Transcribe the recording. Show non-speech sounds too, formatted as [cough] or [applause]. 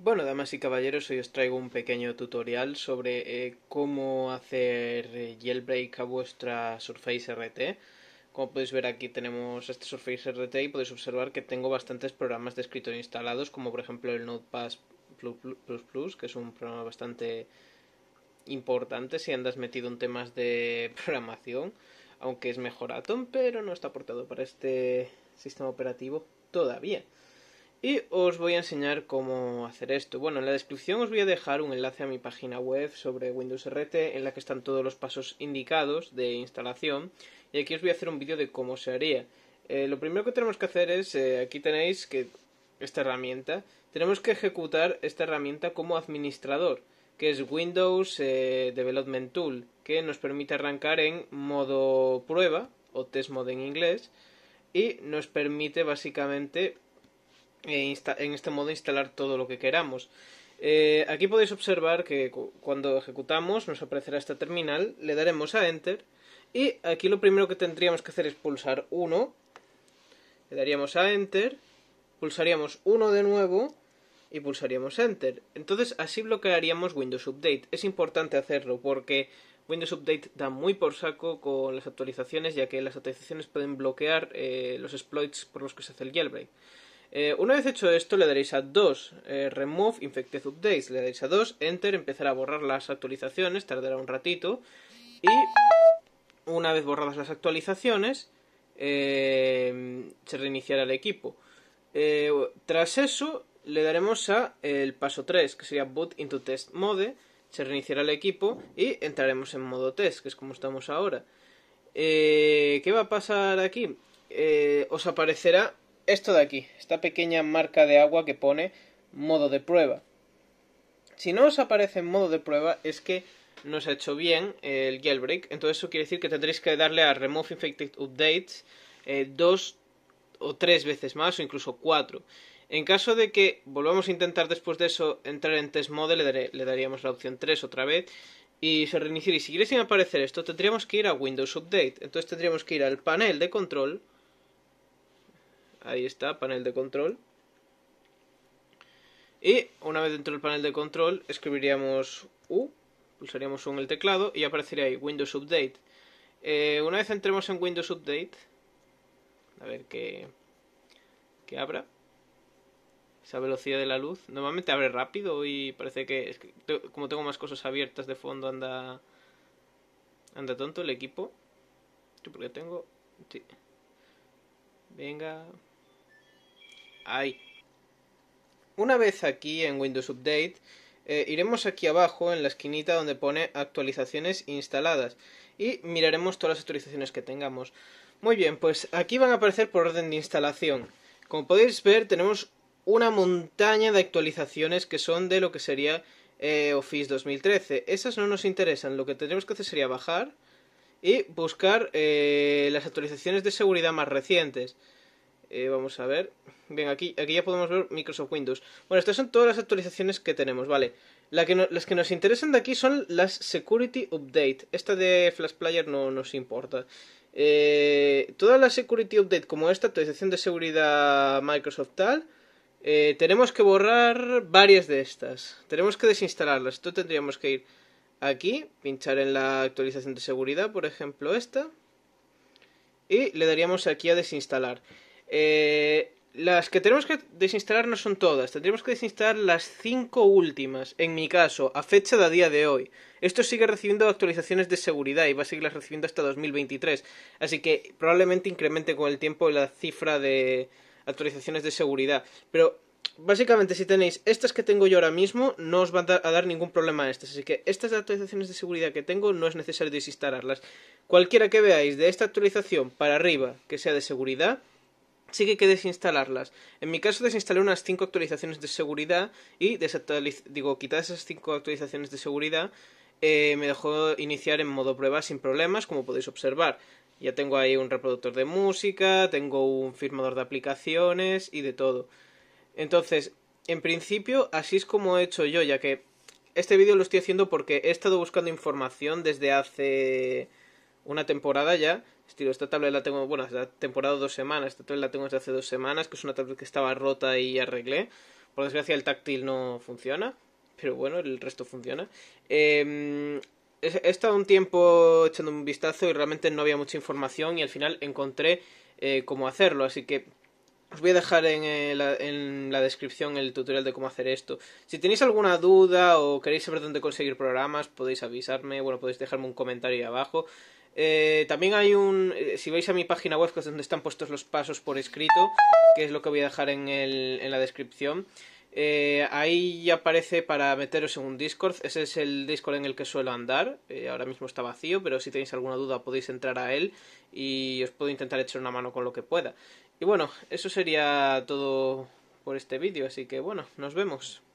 Bueno, damas y caballeros, hoy os traigo un pequeño tutorial sobre eh, cómo hacer eh, jailbreak a vuestra Surface RT. Como podéis ver aquí tenemos este Surface RT y podéis observar que tengo bastantes programas de escritorio instalados, como por ejemplo el Notepad++, que es un programa bastante importante si andas metido en temas de [laughs] programación, aunque es mejor Atom, pero no está aportado para este sistema operativo todavía. Y os voy a enseñar cómo hacer esto. Bueno, en la descripción os voy a dejar un enlace a mi página web sobre Windows RT en la que están todos los pasos indicados de instalación. Y aquí os voy a hacer un vídeo de cómo se haría. Eh, lo primero que tenemos que hacer es, eh, aquí tenéis que esta herramienta, tenemos que ejecutar esta herramienta como administrador, que es Windows eh, Development Tool, que nos permite arrancar en modo prueba o test mode en inglés y nos permite básicamente e en este modo instalar todo lo que queramos. Eh, aquí podéis observar que cuando ejecutamos nos aparecerá esta terminal, le daremos a Enter y aquí lo primero que tendríamos que hacer es pulsar 1, le daríamos a Enter, pulsaríamos 1 de nuevo y pulsaríamos Enter. Entonces así bloquearíamos Windows Update. Es importante hacerlo porque Windows Update da muy por saco con las actualizaciones ya que las actualizaciones pueden bloquear eh, los exploits por los que se hace el jailbreak. Eh, una vez hecho esto, le daréis a 2, eh, Remove Infected Updates, le daréis a 2, Enter, empezará a borrar las actualizaciones, tardará un ratito, y una vez borradas las actualizaciones, eh, se reiniciará el equipo. tras eso, le daremos a el paso 3, que sería Boot into Test Mode, se reiniciará el equipo y entraremos en modo test, que es como estamos ahora. ¿Qué va a pasar aquí? os aparecerá esto de aquí, esta pequeña marca de agua que pone modo de prueba. Si no os aparece en modo de prueba es que no se ha hecho bien el jailbreak, entonces eso quiere decir que tendréis que darle a Remove Infected Updates eh, dos o tres veces más o incluso cuatro. En caso de que volvamos a intentar después de eso entrar en test mode, le, daríamos la opción 3 otra vez y se reiniciaría. Y si quieres sin aparecer esto, tendríamos que ir a Windows Update. Entonces tendríamos que ir al panel de control Ahí está, panel de control. Y una vez dentro del panel de control escribiríamos U, pulsaríamos U en el teclado y aparecería ahí Windows Update. Eh, una vez entremos en Windows Update, a ver qué que abra esa velocidad de la luz. Normalmente abre rápido y parece que, como tengo más cosas abiertas de fondo anda anda tonto el equipo. Porque tengo... Venga, una vez aquí en Windows Update, eh, iremos aquí abajo en la esquinita donde pone actualizaciones instaladas y miraremos todas las actualizaciones que tengamos. Muy bien, pues aquí van a aparecer por orden de instalación. Como podéis ver, tenemos una montaña de actualizaciones que son de lo que sería eh, Office 2013. Esas no nos interesan, lo que tendremos que hacer sería bajar y buscar eh, las actualizaciones de seguridad más recientes. Eh, vamos a ver. Bien, aquí, aquí ya podemos ver Microsoft Windows. Bueno, estas son todas las actualizaciones que tenemos, vale. las que nos interesan de aquí son las Security Update. Esta de Flash Player no nos importa. Eh, todas las Security Update, como esta actualización de seguridad Microsoft tal, eh, tenemos que borrar varias de estas. Tenemos que desinstalarlas. Esto tendríamos que ir aquí, pinchar en la actualización de seguridad, por ejemplo esta, y le daríamos aquí a desinstalar. Eh, las que tenemos que desinstalar no son todas, Tendríamos que desinstalar las cinco últimas, en mi caso, a fecha de a día de hoy. Esto sigue recibiendo actualizaciones de seguridad y va a seguirlas recibiendo hasta 2023, así que probablemente incremente con el tiempo la cifra de actualizaciones de seguridad. Pero básicamente si tenéis estas que tengo yo ahora mismo, no os van a dar ningún problema a estas, así que estas actualizaciones de seguridad que tengo no es necesario desinstalarlas. Cualquiera que veáis de esta actualización para arriba que sea de seguridad, sí que hay que desinstalarlas. En mi caso desinstalé unas 5 actualizaciones de seguridad y digo, esas 5 actualizaciones de seguridad eh, me dejó iniciar en modo prueba sin problemas, como podéis observar. Ya tengo ahí un reproductor de música, tengo un firmador de aplicaciones y de todo. Entonces, en principio, así es como he hecho yo, ya que este vídeo lo estoy haciendo porque he estado buscando información desde hace una temporada ya. Estilo, esta tablet la tengo, bueno, la temporada dos semanas, esta tablet la tengo desde hace dos semanas, que es una tablet que estaba rota y arreglé. Por desgracia el táctil no funciona, pero bueno, el resto funciona. Em, he estado un tiempo echando un vistazo y realmente no había mucha información y al final encontré eh, cómo hacerlo, así que os voy a dejar en, eh, la, en, la, descripción el tutorial de cómo hacer esto. Si tenéis alguna duda o queréis saber dónde conseguir programas, podéis avisarme, bueno, podéis dejarme un comentario ahí abajo. Eh, también hay un, eh, si vais a mi página web, que es donde están puestos los pasos por escrito, que es lo que voy a dejar en, el, en la descripción, eh, ahí ahí aparece para meteros en un Discord. Ese es el Discord en el que suelo andar. ahora mismo está vacío, pero si tenéis alguna duda podéis entrar a él y os puedo intentar echar una mano con lo que pueda. Y bueno, eso sería todo por este vídeo, así que bueno, nos vemos.